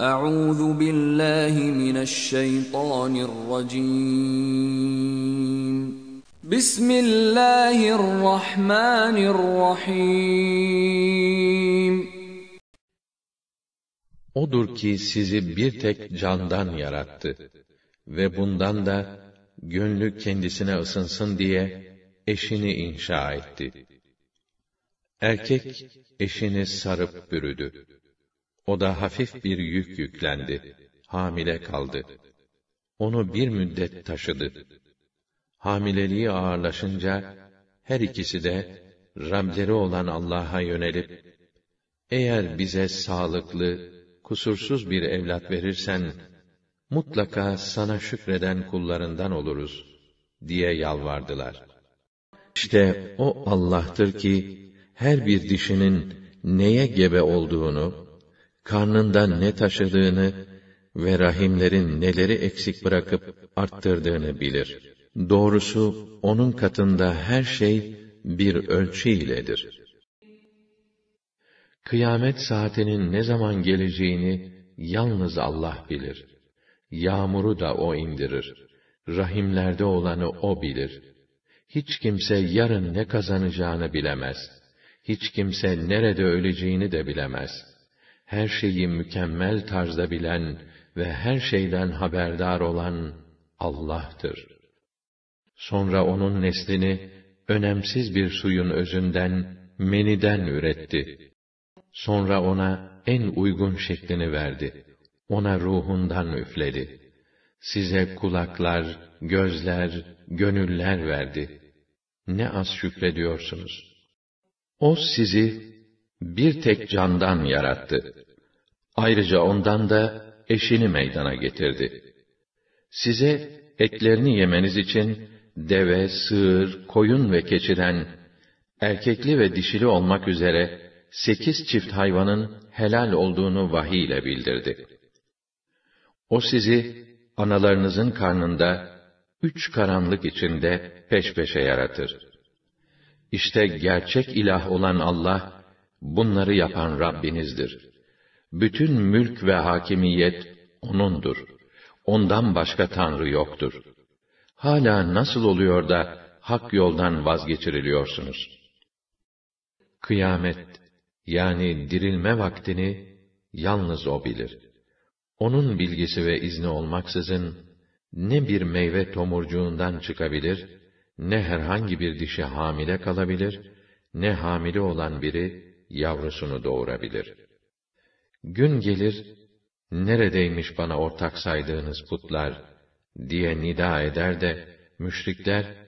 Euzu billahi mineşşeytanirracim. Bismillahirrahmanirrahim. Odur ki sizi bir tek candan yarattı ve bundan da gönlü kendisine ısınsın diye eşini inşa etti. Erkek eşini sarıp bürüdü. O da hafif bir yük yüklendi. Hamile kaldı. Onu bir müddet taşıdı. Hamileliği ağırlaşınca, her ikisi de Rableri olan Allah'a yönelip, eğer bize sağlıklı, kusursuz bir evlat verirsen, mutlaka sana şükreden kullarından oluruz, diye yalvardılar. İşte o Allah'tır ki, her bir dişinin neye gebe olduğunu, karnında ne taşıdığını ve rahimlerin neleri eksik bırakıp arttırdığını bilir. Doğrusu onun katında her şey bir ölçü iledir. Kıyamet saatinin ne zaman geleceğini yalnız Allah bilir. Yağmuru da o indirir. Rahimlerde olanı o bilir. Hiç kimse yarın ne kazanacağını bilemez. Hiç kimse nerede öleceğini de bilemez.'' her şeyi mükemmel tarzda bilen ve her şeyden haberdar olan Allah'tır. Sonra onun neslini önemsiz bir suyun özünden, meniden üretti. Sonra ona en uygun şeklini verdi. Ona ruhundan üfledi. Size kulaklar, gözler, gönüller verdi. Ne az şükrediyorsunuz. O sizi bir tek candan yarattı. Ayrıca ondan da eşini meydana getirdi. Size etlerini yemeniz için deve, sığır, koyun ve keçiden erkekli ve dişili olmak üzere sekiz çift hayvanın helal olduğunu vahiy ile bildirdi. O sizi analarınızın karnında üç karanlık içinde peş peşe yaratır. İşte gerçek ilah olan Allah Bunları yapan Rabbinizdir. Bütün mülk ve hakimiyet O'nundur. Ondan başka Tanrı yoktur. Hala nasıl oluyor da hak yoldan vazgeçiriliyorsunuz? Kıyamet, yani dirilme vaktini yalnız O bilir. Onun bilgisi ve izni olmaksızın, ne bir meyve tomurcuğundan çıkabilir, ne herhangi bir dişi hamile kalabilir, ne hamile olan biri, yavrusunu doğurabilir. Gün gelir, neredeymiş bana ortak saydığınız putlar, diye nida eder de, müşrikler,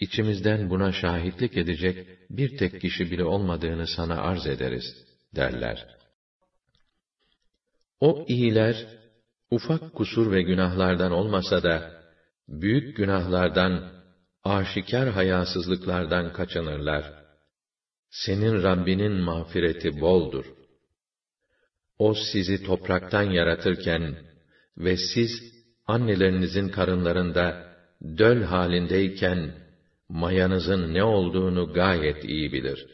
içimizden buna şahitlik edecek bir tek kişi bile olmadığını sana arz ederiz, derler. O iyiler, ufak kusur ve günahlardan olmasa da, büyük günahlardan, aşikar hayasızlıklardan kaçınırlar senin Rabbinin mağfireti boldur. O sizi topraktan yaratırken ve siz annelerinizin karınlarında döl halindeyken mayanızın ne olduğunu gayet iyi bilir.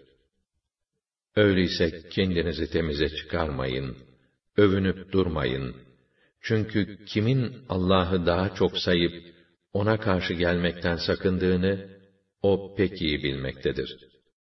Öyleyse kendinizi temize çıkarmayın, övünüp durmayın. Çünkü kimin Allah'ı daha çok sayıp ona karşı gelmekten sakındığını o pek iyi bilmektedir.''